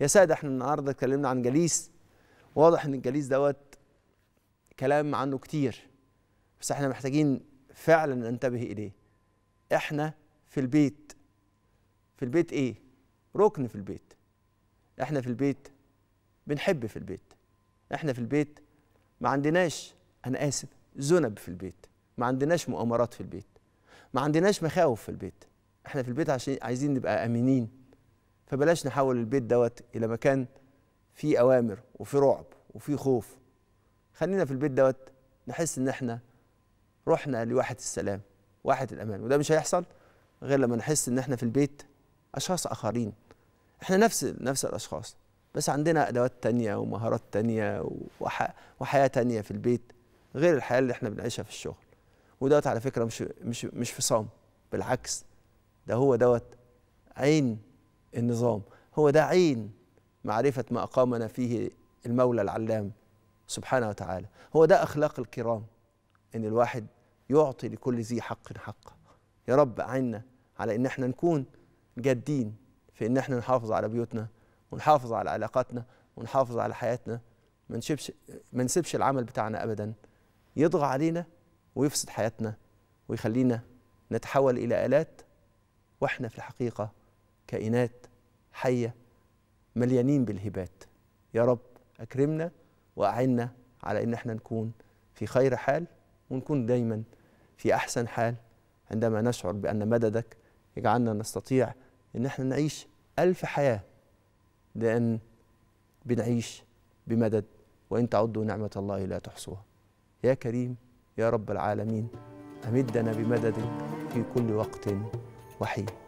يا ساده احنا النهارده اتكلمنا عن جليس واضح ان الجليس دوت كلام عنه كتير بس احنا محتاجين فعلا ننتبه اليه احنا في البيت في البيت ايه ركن في البيت احنا في البيت بنحب في البيت احنا في البيت ما عندناش انا اسف ذنب في البيت ما عندناش مؤامرات في البيت ما عندناش مخاوف في البيت احنا في البيت عشان عايزين نبقى امنين فبلاش نحول البيت دوت الى مكان فيه اوامر وفي رعب وفي خوف خلينا في البيت دوت نحس ان احنا رحنا لواحه السلام واحه الامان وده مش هيحصل غير لما نحس ان احنا في البيت اشخاص اخرين احنا نفس نفس الاشخاص بس عندنا ادوات تانية ومهارات تانية وح... وحياه تانية في البيت غير الحياه اللي احنا بنعيشها في الشغل ودوت على فكره مش مش مش فصام بالعكس ده هو دوت عين النظام هو ده عين معرفة ما أقامنا فيه المولى العلام سبحانه وتعالى هو ده أخلاق الكرام إن الواحد يعطي لكل ذي حق حقه يا رب عنا على إن احنا نكون جادين في إن احنا نحافظ على بيوتنا ونحافظ على علاقاتنا ونحافظ على حياتنا ما نسيبش ما نسيبش العمل بتاعنا أبدا يضغى علينا ويفسد حياتنا ويخلينا نتحول إلى آلات واحنا في الحقيقة كائنات حيه مليانين بالهبات يا رب اكرمنا واعنا على ان احنا نكون في خير حال ونكون دايما في احسن حال عندما نشعر بان مددك يجعلنا نستطيع ان احنا نعيش الف حياه لان بنعيش بمدد وان تعدوا نعمه الله لا تحصوها يا كريم يا رب العالمين امدنا بمدد في كل وقت وحين